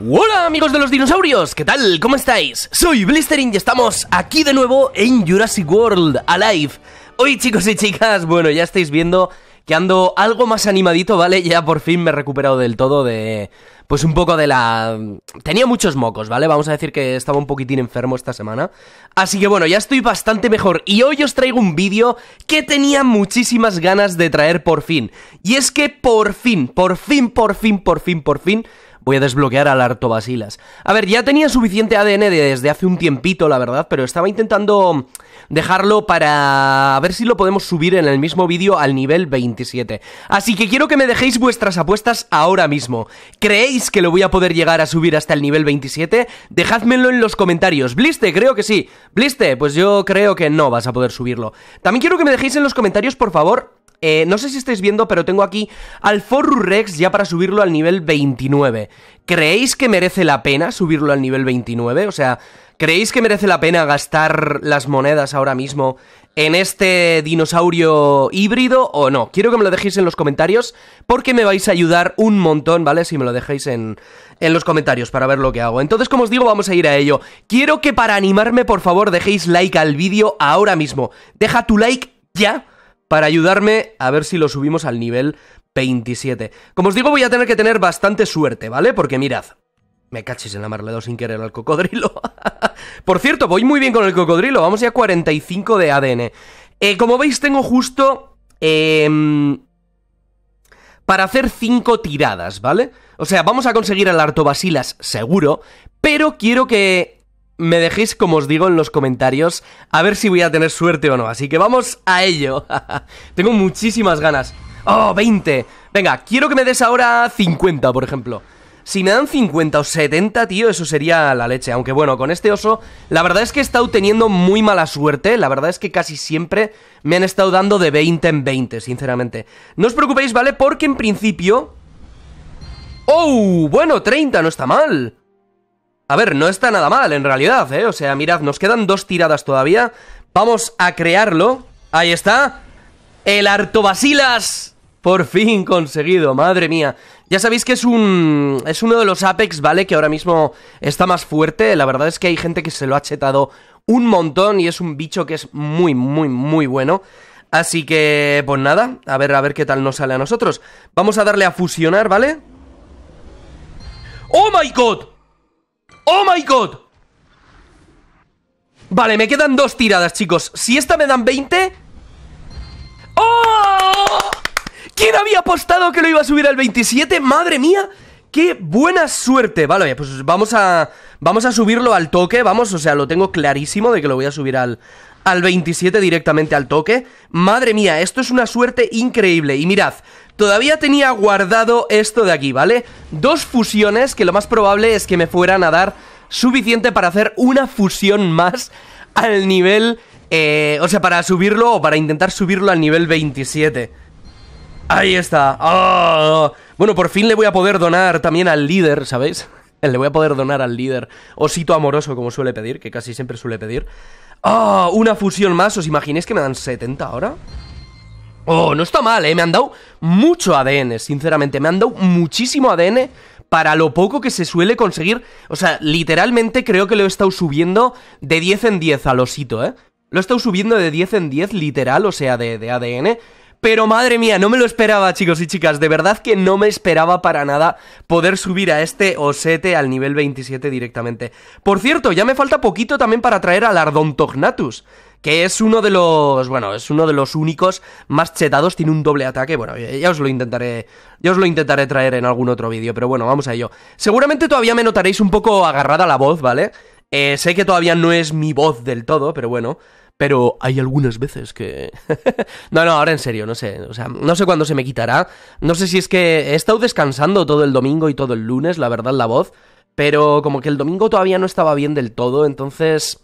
Hola amigos de los dinosaurios, ¿qué tal? ¿Cómo estáis? Soy Blistering y estamos aquí de nuevo en Jurassic World Alive. Hoy chicos y chicas, bueno, ya estáis viendo que ando algo más animadito, ¿vale? Ya por fin me he recuperado del todo de... Pues un poco de la... Tenía muchos mocos, ¿vale? Vamos a decir que estaba un poquitín enfermo esta semana. Así que bueno, ya estoy bastante mejor. Y hoy os traigo un vídeo que tenía muchísimas ganas de traer por fin. Y es que por fin, por fin, por fin, por fin, por fin... Voy a desbloquear al Artobasilas. A ver, ya tenía suficiente ADN desde hace un tiempito, la verdad, pero estaba intentando dejarlo para ver si lo podemos subir en el mismo vídeo al nivel 27. Así que quiero que me dejéis vuestras apuestas ahora mismo. ¿Creéis que lo voy a poder llegar a subir hasta el nivel 27? Dejádmelo en los comentarios. Bliste, creo que sí. Bliste, pues yo creo que no vas a poder subirlo. También quiero que me dejéis en los comentarios, por favor, eh, no sé si estáis viendo, pero tengo aquí al Forru Rex ya para subirlo al nivel 29. ¿Creéis que merece la pena subirlo al nivel 29? O sea, ¿creéis que merece la pena gastar las monedas ahora mismo en este dinosaurio híbrido o no? Quiero que me lo dejéis en los comentarios porque me vais a ayudar un montón, ¿vale? Si me lo dejáis en, en los comentarios para ver lo que hago. Entonces, como os digo, vamos a ir a ello. Quiero que para animarme, por favor, dejéis like al vídeo ahora mismo. Deja tu like ya para ayudarme a ver si lo subimos al nivel 27. Como os digo, voy a tener que tener bastante suerte, ¿vale? Porque mirad, me cachis en la mar, sin querer al cocodrilo. Por cierto, voy muy bien con el cocodrilo, vamos ya a 45 de ADN. Eh, como veis, tengo justo... Em, para hacer 5 tiradas, ¿vale? O sea, vamos a conseguir el Artobasilas seguro, pero quiero que me dejéis, como os digo, en los comentarios, a ver si voy a tener suerte o no. Así que vamos a ello. Tengo muchísimas ganas. ¡Oh, 20! Venga, quiero que me des ahora 50, por ejemplo. Si me dan 50 o 70, tío, eso sería la leche. Aunque bueno, con este oso, la verdad es que he estado teniendo muy mala suerte. La verdad es que casi siempre me han estado dando de 20 en 20, sinceramente. No os preocupéis, ¿vale? Porque en principio... ¡Oh! Bueno, 30, no está mal. A ver, no está nada mal en realidad, ¿eh? O sea, mirad, nos quedan dos tiradas todavía. Vamos a crearlo. Ahí está. El Artobasilas. Por fin conseguido, madre mía. Ya sabéis que es un. es uno de los Apex, ¿vale? Que ahora mismo está más fuerte. La verdad es que hay gente que se lo ha chetado un montón y es un bicho que es muy, muy, muy bueno. Así que, pues nada, a ver, a ver qué tal nos sale a nosotros. Vamos a darle a fusionar, ¿vale? ¡Oh my god! ¡Oh my god! Vale, me quedan dos tiradas, chicos Si esta me dan 20 ¡Oh! ¿Quién había apostado que lo iba a subir al 27? ¡Madre mía! ¡Qué buena suerte! Vale, pues vamos a, vamos a subirlo al toque, vamos, o sea, lo tengo clarísimo de que lo voy a subir al, al 27 directamente al toque. Madre mía, esto es una suerte increíble. Y mirad, todavía tenía guardado esto de aquí, ¿vale? Dos fusiones que lo más probable es que me fueran a dar suficiente para hacer una fusión más al nivel... Eh, o sea, para subirlo o para intentar subirlo al nivel 27. Ahí está. Oh. Bueno, por fin le voy a poder donar también al líder, ¿sabéis? Le voy a poder donar al líder. Osito amoroso, como suele pedir, que casi siempre suele pedir. ¡Ah! Oh, una fusión más. ¿Os imagináis que me dan 70 ahora? Oh, no está mal, ¿eh? Me han dado mucho ADN, sinceramente. Me han dado muchísimo ADN para lo poco que se suele conseguir. O sea, literalmente creo que lo he estado subiendo de 10 en 10 al osito, ¿eh? Lo he estado subiendo de 10 en 10, literal, o sea, de, de ADN. Pero madre mía, no me lo esperaba, chicos y chicas. De verdad que no me esperaba para nada poder subir a este Osete al nivel 27 directamente. Por cierto, ya me falta poquito también para traer al Ardontognatus, que es uno de los, bueno, es uno de los únicos más chetados, tiene un doble ataque, bueno, ya os lo intentaré, ya os lo intentaré traer en algún otro vídeo, pero bueno, vamos a ello. Seguramente todavía me notaréis un poco agarrada la voz, ¿vale? Eh, sé que todavía no es mi voz del todo, pero bueno, pero hay algunas veces que... no, no, ahora en serio, no sé. O sea, no sé cuándo se me quitará. No sé si es que he estado descansando todo el domingo y todo el lunes, la verdad, la voz. Pero como que el domingo todavía no estaba bien del todo, entonces...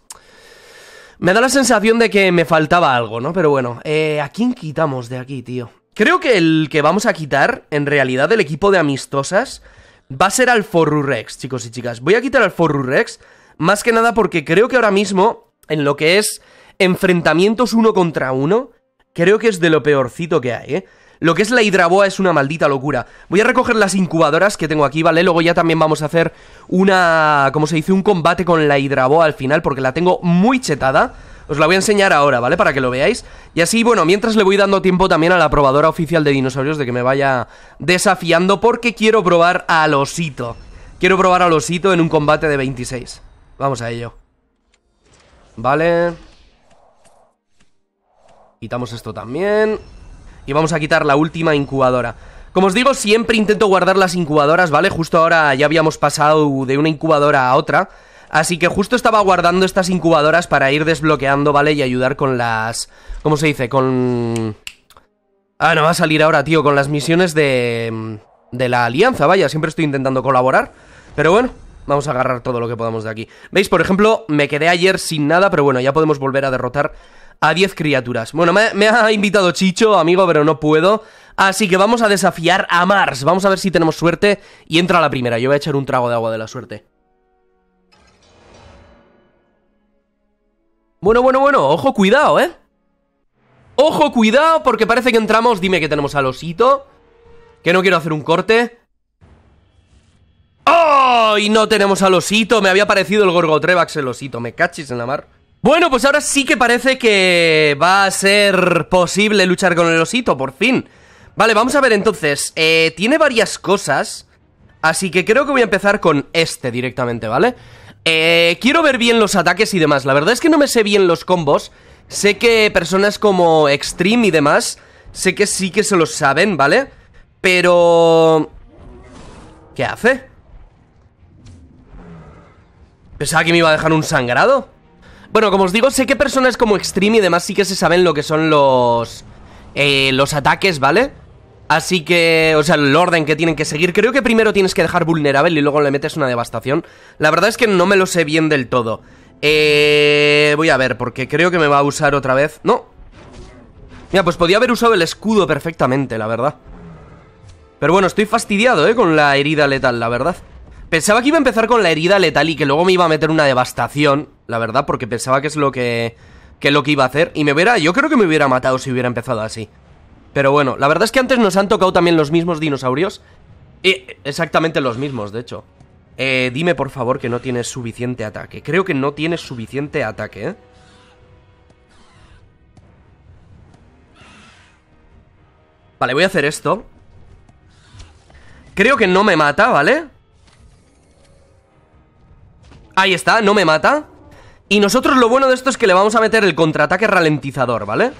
Me da la sensación de que me faltaba algo, ¿no? Pero bueno, eh, ¿a quién quitamos de aquí, tío? Creo que el que vamos a quitar, en realidad, del equipo de amistosas, va a ser al Forrurex, chicos y chicas. Voy a quitar al Forrurex, más que nada porque creo que ahora mismo, en lo que es enfrentamientos uno contra uno, creo que es de lo peorcito que hay, ¿eh? Lo que es la hidraboa es una maldita locura. Voy a recoger las incubadoras que tengo aquí, ¿vale? Luego ya también vamos a hacer una... ¿Cómo se dice? Un combate con la hidraboa al final, porque la tengo muy chetada. Os la voy a enseñar ahora, ¿vale? Para que lo veáis. Y así, bueno, mientras le voy dando tiempo también a la probadora oficial de dinosaurios de que me vaya desafiando porque quiero probar al osito. Quiero probar al osito en un combate de 26. Vamos a ello. Vale. Quitamos esto también. Y vamos a quitar la última incubadora. Como os digo, siempre intento guardar las incubadoras, ¿vale? Justo ahora ya habíamos pasado de una incubadora a otra. Así que justo estaba guardando estas incubadoras para ir desbloqueando, ¿vale? Y ayudar con las... ¿Cómo se dice? Con... Ah, no va a salir ahora, tío, con las misiones de... De la alianza, vaya, siempre estoy intentando colaborar. Pero bueno, vamos a agarrar todo lo que podamos de aquí. ¿Veis? Por ejemplo, me quedé ayer sin nada, pero bueno, ya podemos volver a derrotar a 10 criaturas. Bueno, me, ha invitado Chicho, amigo, pero no puedo. Así que vamos a desafiar a Mars. Vamos a ver si tenemos suerte y entra la primera. Yo voy a echar un trago de agua de la suerte. Bueno, bueno, bueno, ojo, cuidado, ¿eh? Ojo, cuidado, porque parece que entramos. Dime que tenemos al osito. Que no quiero hacer un corte. ¡Oh! Y no tenemos al osito. Me había parecido el Gorgotrevax el osito. Me cachis en la mar. Bueno, pues ahora sí que parece que va a ser posible luchar con el osito, por fin. Vale, vamos a ver entonces. Eh, tiene varias cosas, así que creo que voy a empezar con este directamente, ¿vale? Eh, quiero ver bien los ataques y demás. La verdad es que no me sé bien los combos. Sé que personas como Extreme y demás, sé que sí que se los saben, ¿vale? Pero... ¿Qué hace? Pensaba que me iba a dejar un sangrado. Bueno, como os digo, sé que personas como Extreme y demás sí que se saben lo que son los... Eh, los ataques, ¿vale? Así que, o sea, el orden que tienen que seguir Creo que primero tienes que dejar vulnerable y luego le metes una devastación La verdad es que no me lo sé bien del todo eh, Voy a ver, porque creo que me va a usar otra vez No Mira, pues podía haber usado el escudo perfectamente, la verdad Pero bueno, estoy fastidiado, eh, con la herida letal, la verdad Pensaba que iba a empezar con la herida letal y que luego me iba a meter una devastación la verdad, porque pensaba que es lo que, que lo que iba a hacer. Y me hubiera, yo creo que me hubiera matado si hubiera empezado así. Pero bueno, la verdad es que antes nos han tocado también los mismos dinosaurios. Y exactamente los mismos, de hecho. Eh, dime por favor que no tienes suficiente ataque. Creo que no tienes suficiente ataque, ¿eh? Vale, voy a hacer esto. Creo que no me mata, ¿vale? Ahí está, no me mata. Y nosotros lo bueno de esto es que le vamos a meter el contraataque ralentizador, ¿vale?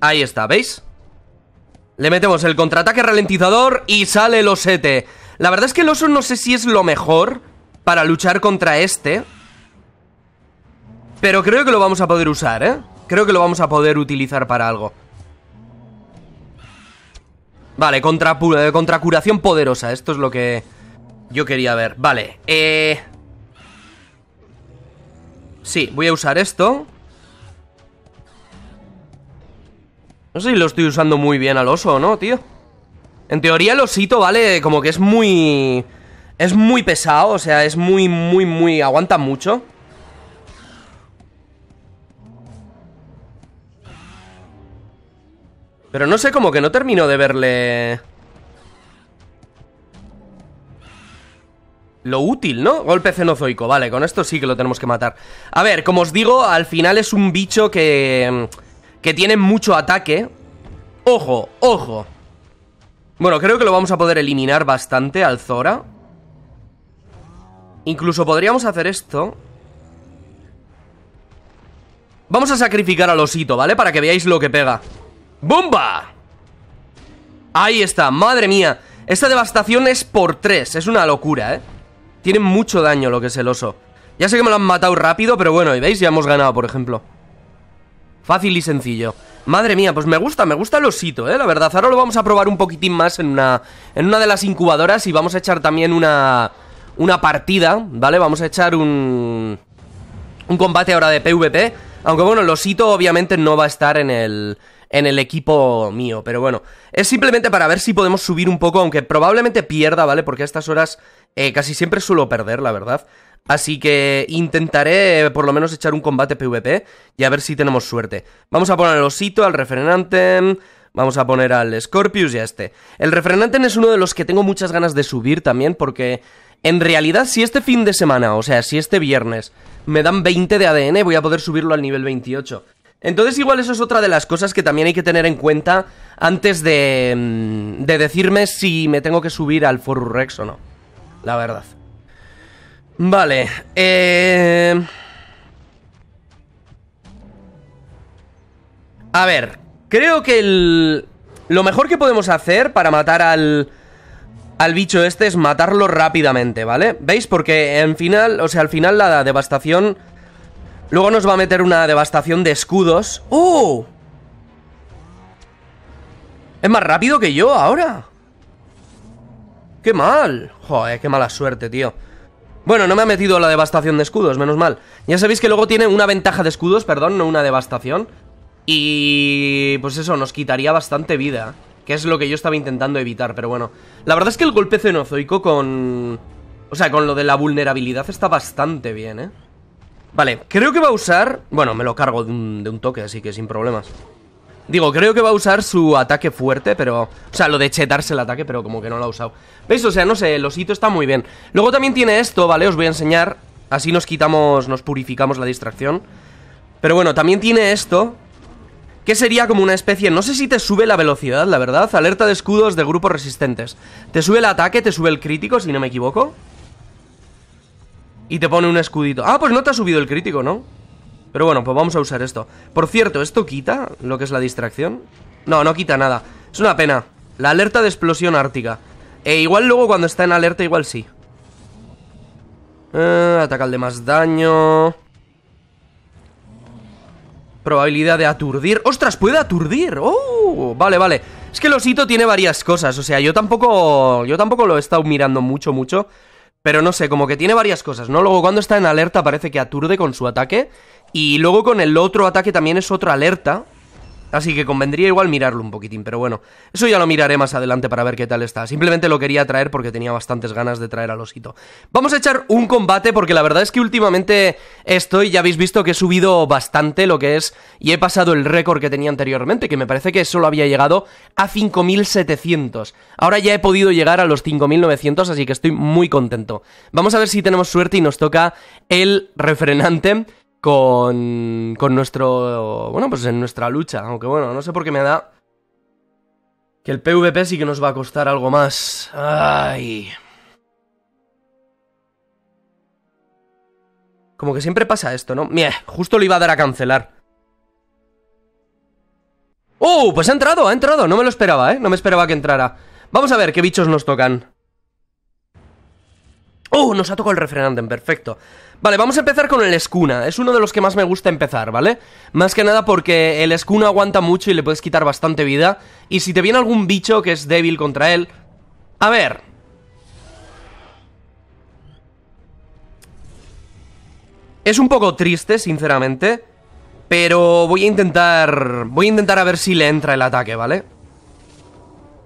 Ahí está, ¿veis? Le metemos el contraataque ralentizador y sale el osete La verdad es que el oso no sé si es lo mejor para luchar contra este Pero creo que lo vamos a poder usar, ¿eh? Creo que lo vamos a poder utilizar para algo Vale, contra, eh, contra curación poderosa Esto es lo que yo quería ver Vale, eh... Sí, voy a usar esto No sé si lo estoy usando muy bien al oso no, tío En teoría el osito, ¿vale? Como que es muy... Es muy pesado, o sea, es muy, muy, muy... Aguanta mucho Pero no sé, como que no termino de verle... lo útil, ¿no? Golpe cenozoico, vale, con esto sí que lo tenemos que matar. A ver, como os digo, al final es un bicho que... Mm, que tiene mucho ataque. ¡Ojo, ojo! Bueno, creo que lo vamos a poder eliminar bastante al Zora. Incluso podríamos hacer esto. Vamos a sacrificar al osito, ¿vale? Para que veáis lo que pega. ¡Bomba! Ahí está, madre mía. Esta devastación es por tres, es una locura, ¿eh? Tienen mucho daño lo que es el oso. Ya sé que me lo han matado rápido, pero bueno, y veis, ya hemos ganado, por ejemplo. Fácil y sencillo. Madre mía, pues me gusta, me gusta el osito, ¿eh? La verdad, ahora lo vamos a probar un poquitín más en una, en una de las incubadoras y vamos a echar también una, una partida, ¿vale? Vamos a echar un, un combate ahora de PvP. Aunque bueno, el osito obviamente no va a estar en el, en el equipo mío. Pero bueno, es simplemente para ver si podemos subir un poco, aunque probablemente pierda, ¿vale? Porque a estas horas eh, casi siempre suelo perder, la verdad. Así que intentaré eh, por lo menos echar un combate PvP y a ver si tenemos suerte. Vamos a poner al osito, al refrenante... Vamos a poner al Scorpius y a este. El refrenante es uno de los que tengo muchas ganas de subir también porque en realidad, si este fin de semana, o sea, si este viernes me dan 20 de ADN, voy a poder subirlo al nivel 28. Entonces igual eso es otra de las cosas que también hay que tener en cuenta antes de, mm, de decirme si me tengo que subir al Forurrex o no. La verdad. Vale. Eh... A ver, creo que el... Lo mejor que podemos hacer para matar al... Al bicho este es matarlo rápidamente, ¿vale? ¿Veis? Porque en final, o sea, al final la devastación Luego nos va a meter una devastación de escudos. ¡Uh! Es más rápido que yo ahora. ¡Qué mal! Joder, qué mala suerte, tío. Bueno, no me ha metido la devastación de escudos, menos mal. Ya sabéis que luego tiene una ventaja de escudos, perdón, no una devastación. Y... pues eso, nos quitaría bastante vida. Que es lo que yo estaba intentando evitar, pero bueno. La verdad es que el golpe cenozoico con... O sea, con lo de la vulnerabilidad está bastante bien, ¿eh? Vale, creo que va a usar... Bueno, me lo cargo de un, toque, así que sin problemas. Digo, creo que va a usar su ataque fuerte, pero... O sea, lo de chetarse el ataque, pero como que no lo ha usado. ¿Veis? O sea, no sé, el osito está muy bien. Luego también tiene esto, ¿vale? Os voy a enseñar. Así nos quitamos, nos purificamos la distracción. Pero bueno, también tiene esto, que sería como una especie, no sé si te sube la velocidad, la verdad, alerta de escudos de grupos resistentes. Te sube el ataque, te sube el crítico, si no me equivoco. Y te pone un escudito. Ah, pues no te ha subido el crítico, ¿no? Pero bueno, pues vamos a usar esto. Por cierto, ¿esto quita lo que es la distracción? No, no quita nada. Es una pena. La alerta de explosión ártica. E igual luego cuando está en alerta, igual sí. Eh, ataca al de más daño. Probabilidad de aturdir. ¡Ostras, puede aturdir! ¡Oh! Vale, vale. Es que el osito tiene varias cosas. O sea, yo tampoco. Yo tampoco lo he estado mirando mucho, mucho. Pero no sé, como que tiene varias cosas, ¿no? Luego cuando está en alerta parece que aturde con su ataque. Y luego con el otro ataque también es otra alerta. Así que convendría igual mirarlo un poquitín, pero bueno, eso ya lo miraré más adelante para ver qué tal está. Simplemente lo quería traer porque tenía bastantes ganas de traer al osito. Vamos a echar un combate porque la verdad es que últimamente estoy, ya habéis visto que he subido bastante lo que es y he pasado el récord que tenía anteriormente, que me parece que solo había llegado a 5700. Ahora ya he podido llegar a los 5900, así que estoy muy contento. Vamos a ver si tenemos suerte y nos toca el refrenante con, nuestro, bueno, pues en nuestra lucha, aunque bueno, no sé por qué me da que el PvP sí que nos va a costar algo más. Ay. Como que siempre pasa esto, ¿no? mier justo lo iba a dar a cancelar. ¡Oh! Pues ha entrado, ha entrado. No me lo esperaba, ¿eh? No me esperaba que entrara. Vamos a ver qué bichos nos tocan. ¡Oh! Nos ha tocado el refrenante, perfecto. Vale, vamos a empezar con el Escuna. Es uno de los que más me gusta empezar, ¿vale? Más que nada porque el Escuna aguanta mucho y le puedes quitar bastante vida. Y si te viene algún bicho que es débil contra él... A ver... Es un poco triste, sinceramente. Pero voy a intentar... Voy a intentar a ver si le entra el ataque, ¿vale?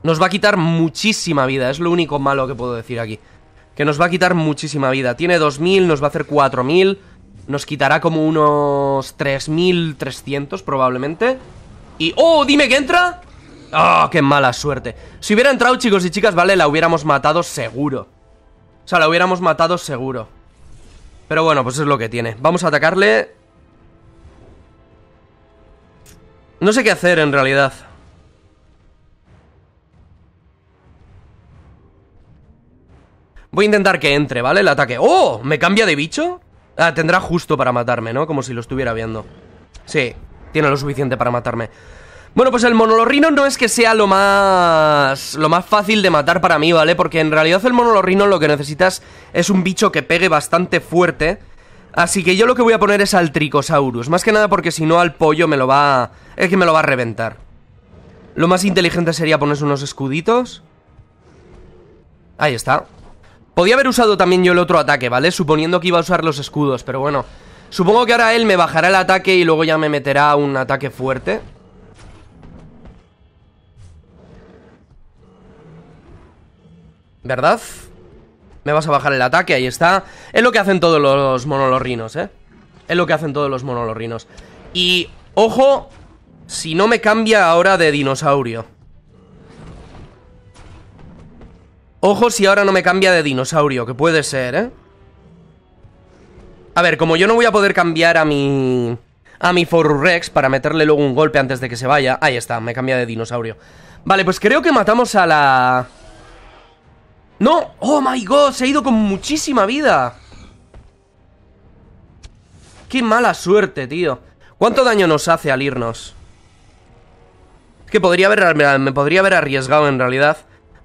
Nos va a quitar muchísima vida. Es lo único malo que puedo decir aquí que nos va a quitar muchísima vida. Tiene 2000, nos va a hacer 4000, nos quitará como unos 3300 probablemente. Y... ¡Oh, dime que entra! ¡Oh, qué mala suerte! Si hubiera entrado, chicos y chicas, vale, la hubiéramos matado seguro. O sea, la hubiéramos matado seguro. Pero bueno, pues es lo que tiene. Vamos a atacarle... No sé qué hacer en realidad. Voy a intentar que entre, ¿vale? El ataque ¡Oh! ¿Me cambia de bicho? Ah, tendrá justo para matarme, ¿no? Como si lo estuviera viendo Sí, tiene lo suficiente para matarme bueno, pues el monolorrino no es que sea lo más. lo más fácil de matar para mí, ¿vale? Porque en realidad el monolorrino lo que necesitas es un bicho que pegue bastante fuerte. Así que yo lo que voy a poner es al Tricosaurus. Más que nada porque si no al pollo me lo va. Es que me lo va a reventar. Lo más inteligente sería ponerse unos escuditos. Ahí está. Podía haber usado también yo el otro ataque, ¿vale? Suponiendo que iba a usar los escudos, pero bueno. Supongo que ahora él me bajará el ataque y luego ya me meterá un ataque fuerte. ¿Verdad? Me vas a bajar el ataque, ahí está. Es lo que hacen todos los monolorrinos, ¿eh? Es lo que hacen todos los monolorrinos. Y, ojo, si no me cambia ahora de dinosaurio. Ojo si ahora no me cambia de dinosaurio, que puede ser, ¿eh? A ver, como yo no voy a poder cambiar a mi... A mi Forurex para meterle luego un golpe antes de que se vaya Ahí está, me cambia de dinosaurio Vale, pues creo que matamos a la... ¡No! ¡Oh, my God! Se ha ido con muchísima vida ¡Qué mala suerte, tío! ¿Cuánto daño nos hace al irnos? Es que podría haber, me podría haber arriesgado en realidad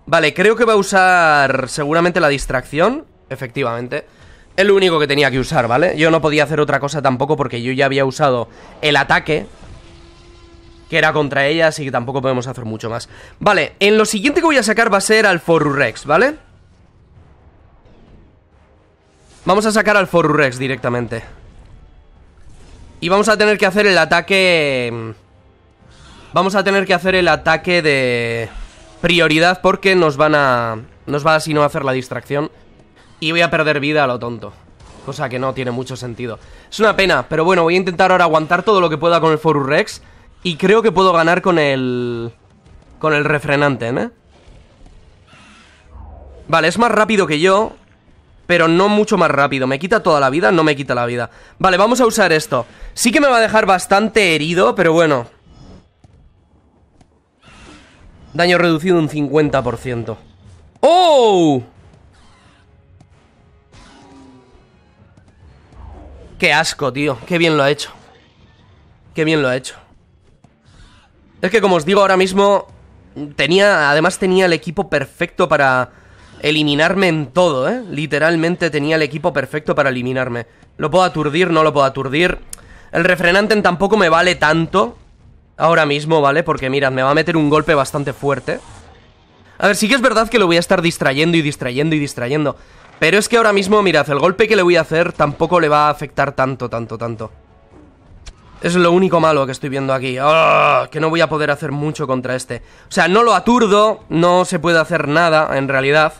Vale, creo que va a usar seguramente la distracción Efectivamente Es lo único que tenía que usar, ¿vale? Yo no podía hacer otra cosa tampoco porque yo ya había usado el ataque Que era contra ella, así que tampoco podemos hacer mucho más Vale, en lo siguiente que voy a sacar va a ser al Forurex, ¿vale? Vamos a sacar al Forurex directamente Y vamos a tener que hacer el ataque... Mm, vamos a tener que hacer el ataque de prioridad porque nos van a... Nos va a no hacer la distracción. Y voy a perder vida a lo tonto. Cosa que no tiene mucho sentido. Es una pena, pero bueno, voy a intentar ahora aguantar todo lo que pueda con el foru Rex. Y creo que puedo ganar con el... Con el refrenante, ¿eh? Vale, es más rápido que yo Pero no mucho más rápido ¿Me quita toda la vida? No me quita la vida Vale, vamos a usar esto Sí que me va a dejar bastante herido Pero bueno Daño reducido un 50%. ¡Oh! Qué asco, tío. Qué bien lo ha hecho. Qué bien lo ha hecho. Es que como os digo, ahora mismo tenía... Además tenía el equipo perfecto para eliminarme en todo, ¿eh? Literalmente tenía el equipo perfecto para eliminarme. Lo puedo aturdir, no lo puedo aturdir. El refrenante tampoco me vale tanto. Ahora mismo, ¿vale? Porque mirad, me va a meter un golpe bastante fuerte. A ver, sí que es verdad que lo voy a estar distrayendo y distrayendo y distrayendo. Pero es que ahora mismo, mirad, el golpe que le voy a hacer tampoco le va a afectar tanto, tanto, tanto. Es lo único malo que estoy viendo aquí. ¡Ah! Que no voy a poder hacer mucho contra este. O sea, no lo aturdo, no se puede hacer nada, en realidad.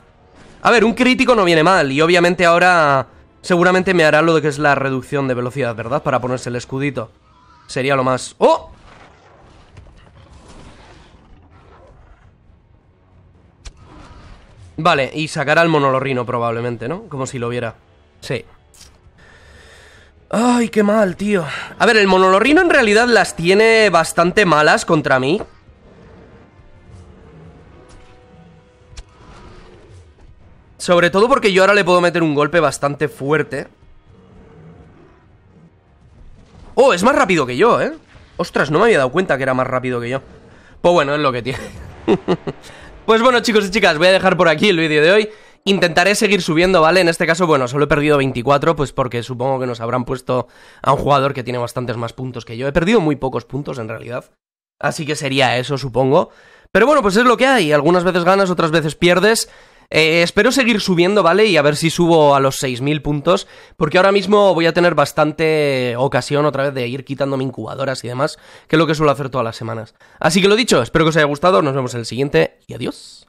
A ver, un crítico no viene mal, y obviamente ahora... Seguramente me hará lo de que es la reducción de velocidad, ¿verdad? Para ponerse el escudito. Sería lo más... ¡Oh! Vale, y sacará el monolorrino probablemente, ¿no? Como si lo viera. Sí. Ay, qué mal, tío. A ver, el monolorrino en realidad las tiene bastante malas contra mí. Sobre todo porque yo ahora le puedo meter un golpe bastante fuerte. Oh, es más rápido que yo, ¿eh? Ostras, no me había dado cuenta que era más rápido que yo. Pues bueno, es lo que tiene. Pues bueno chicos y chicas, voy a dejar por aquí el vídeo de hoy Intentaré seguir subiendo, ¿vale? En este caso, bueno, solo he perdido 24, pues porque supongo que nos habrán puesto a un jugador que tiene bastantes más puntos que yo. He perdido muy pocos puntos, en realidad. Así que sería eso, supongo. Pero bueno, pues es lo que hay. Algunas veces ganas, otras veces pierdes. Eh, espero seguir subiendo, ¿vale? Y a ver si subo a los 6.000 puntos, porque ahora mismo voy a tener bastante ocasión otra vez de ir quitándome incubadoras y demás, que es lo que suelo hacer todas las semanas. Así que lo dicho, espero que os haya gustado, nos vemos en el siguiente y adiós.